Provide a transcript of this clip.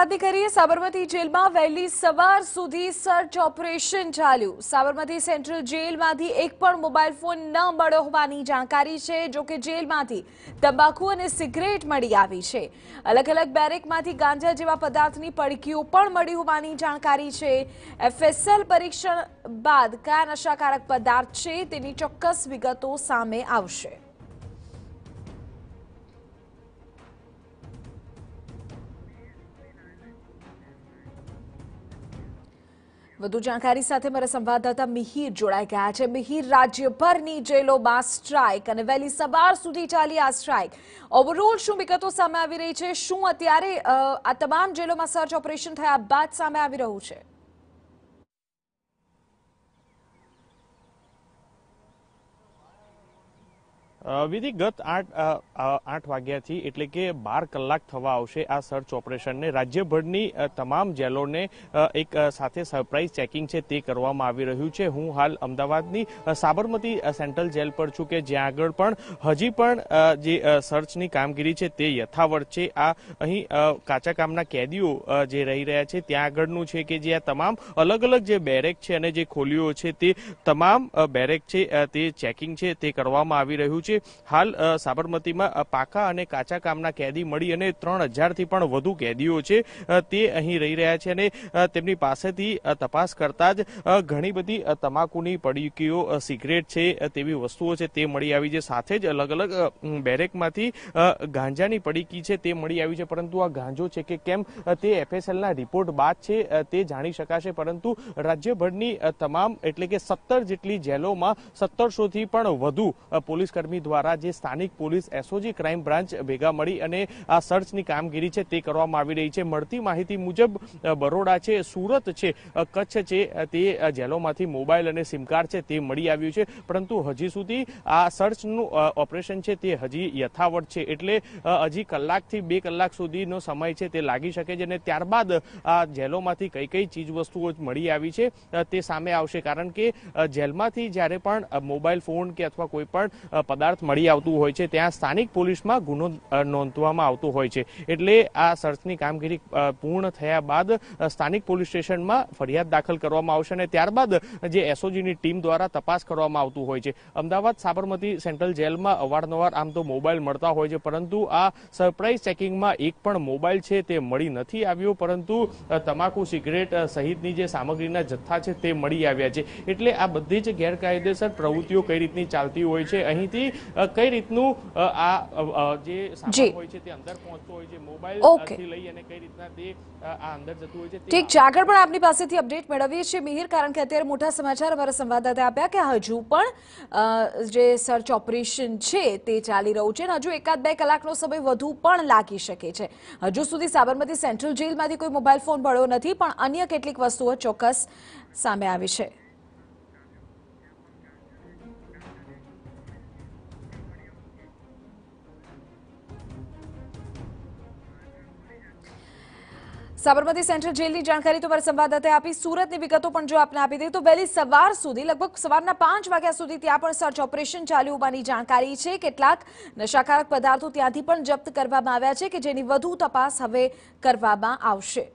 અધિકારીએ સાબરમતી જેલમાંથી વેલી સવાર સુધી સર્ચ ઓપરેશન ચાલ્યું સાબરમતી સેન્ટ્રલ જેલમાંથી એક પણ મોબાઈલ ફોન ન મળવાની જાણકારી છે જો કે જેલમાંથી તમાકુ અને સિગરેટ મળી આવી છે અલગ અલગ બેરેકમાંથી ગાંજા જેવા પદાર્થની પડકિયો પણ મળી હોવાની જાણકારી છે FSL પરીક્ષણ બાદ કયા નશાકારક પદાર્થ છે તેની ચોક્કસ વિગતો સામે આવશે વધુ જાણકારી સાથે મારા સંવાદદાતા મિહિર જોડાઈ ગયા છે મિહિર રાજ્યભરની જેલોમાં સ્ટ્રાઇક અને વહેલી સવાર સુધી ચાલી આ સ્ટ્રાઇક ઓવરઓલ શું વિગતો સામે આવી રહી છે શું અત્યારે આ તમામ જેલોમાં સર્ચ ઓપરેશન થયા બાદ સામે આવી રહ્યું છે વિધિ ગત આઠ આઠ વાગ્યાથી એટલે કે બાર કલાક થવા આવશે આ સર્ચ ઓપરેશનને રાજ્યભરની તમામ જેલોને એક સાથે સરપ્રાઇઝ ચેકિંગ છે તે કરવામાં આવી રહ્યું છે હું હાલ અમદાવાદની સાબરમતી સેન્ટ્રલ જેલ પર છું કે જ્યાં આગળ પણ હજી પણ જે સર્ચની કામગીરી છે તે યથાવત છે આ અહીં કાચા કામના કેદીઓ જે રહી રહ્યા છે ત્યાં આગળનું છે કે જે આ તમામ અલગ અલગ જે બેરેક છે અને જે ખોલીઓ છે તે તમામ બેરેક છે તે ચેકિંગ છે તે કરવામાં આવી રહ્યું છે હાલ સાબરમતીમાં પાકા અને કાચા કામના કેદી મળી અને ત્રણ હજારથી પણ વધુ કેદીઓ છે તે અહીં રહી રહ્યા છે અને તેમની પાસેથી તપાસ કરતા જ ઘણી બધી તમાકુની પડીકીઓ સિગરેટ છે તેવી વસ્તુઓ છે તે મળી આવી છે સાથે જ અલગ અલગ બેરેકમાંથી ગાંજાની પડીકી છે તે મળી આવી છે પરંતુ આ ગાંજો છે કે કેમ તે એફએસએલના રિપોર્ટ બાદ છે તે જાણી શકાશે પરંતુ રાજ્યભરની તમામ એટલે કે સત્તર જેટલી જેલોમાં સત્તરસોથી પણ વધુ પોલીસકર્મી દ્વારા જે સ્થાનિક પોલીસ એસો કનોજી ક્રાઇમ બ્રાન્ચ ભેગા મળી અને આ સર્ચની કામગીરી છે તે કરવામાં આવી રહી છે મળતી માહિતી મુજબ બરોડા છે સુરત છે કચ્છ છે તે જેલોમાંથી મોબાઈલ અને સિમ કાર્ડ છે તે મળી આવ્યું છે પરંતુ હજી સુધી આ સર્ચનું ઓપરેશન છે તે હજી યથાવત છે એટલે હજી કલાકથી બે કલાક સુધીનો સમય છે તે લાગી શકે છે અને ત્યારબાદ આ જેલોમાંથી કઈ કઈ ચીજવસ્તુઓ મળી આવી છે તે સામે આવશે કારણ કે જેલમાંથી જ્યારે પણ મોબાઈલ ફોન કે અથવા કોઈ પણ પદાર્થ મળી આવતું હોય છે ત્યાં સ્થાનિક પોલીસમાં ગુનો નોંધવામાં આવતો હોય છે એટલે આ સર્ચની કામગીરી પૂર્ણ થયા બાદ સ્થાનિક પોલીસ સ્ટેશનમાં ફરિયાદ દાખલ કરવામાં આવશે અને ત્યારબાદ જે એસઓજીની ટીમ દ્વારા તપાસ કરવામાં આવતું હોય છે અમદાવાદ સાબરમતી સેન્ટ્રલ જેલમાં અવારનવાર આમ તો મોબાઈલ મળતા હોય છે પરંતુ આ સરપ્રાઇઝ ચેકિંગમાં એક પણ મોબાઈલ છે તે મળી નથી આવ્યો પરંતુ તમાકુ સિગરેટ સહિતની જે સામગ્રીના જથ્થા છે તે મળી આવ્યા છે એટલે આ બધી જ ગેરકાયદેસર પ્રવૃત્તિઓ કઈ રીતની ચાલતી હોય છે અહીંથી કઈ રીતનું આ જે સામાન હોય છે તે અંદર પહોંચતો હોય છે મોબાઈલ થી લઈ અને કઈ રીતના તે અંદર જતું હોય છે ઠીક છે આગળ પણ આપની પાસેથી અપડેટ મેળવીએ છીએ મિહિર કારણ કે અત્યારે મોટા સમાચાર અમારા સંવાદદાતા આપ્યા કે હજુ પણ જે સર્ચ ઓપરેશન છે તે ચાલી રહ્યું છે અને હજુ એકાદ બે કલાકનો સમય વધુ પણ લાગી શકે છે હજુ સુધી સાબરમતી સેન્ટ્રલ જેલમાંથી કોઈ મોબાઈલ ફોન મળ્યો નથી પણ અન્ય કેટલીક વસ્તુઓ ચોક્કસ સામે આવી છે સાબરમતી સેન્ટ્રલ જેલની જાણકારી તો મારા સંવાદદાતાએ આપી સુરતની વિગતો પણ જો આપને આપી દઈએ તો વહેલી સવાર સુધી લગભગ સવારના પાંચ વાગ્યા સુધી ત્યાં પણ સર્ચ ઓપરેશન ચાલ્યું હોવાની જાણકારી છે કેટલાક નશાકારક પદાર્થો ત્યાંથી પણ જપ્ત કરવામાં આવ્યા છે કે જેની વધુ તપાસ હવે કરવામાં આવશે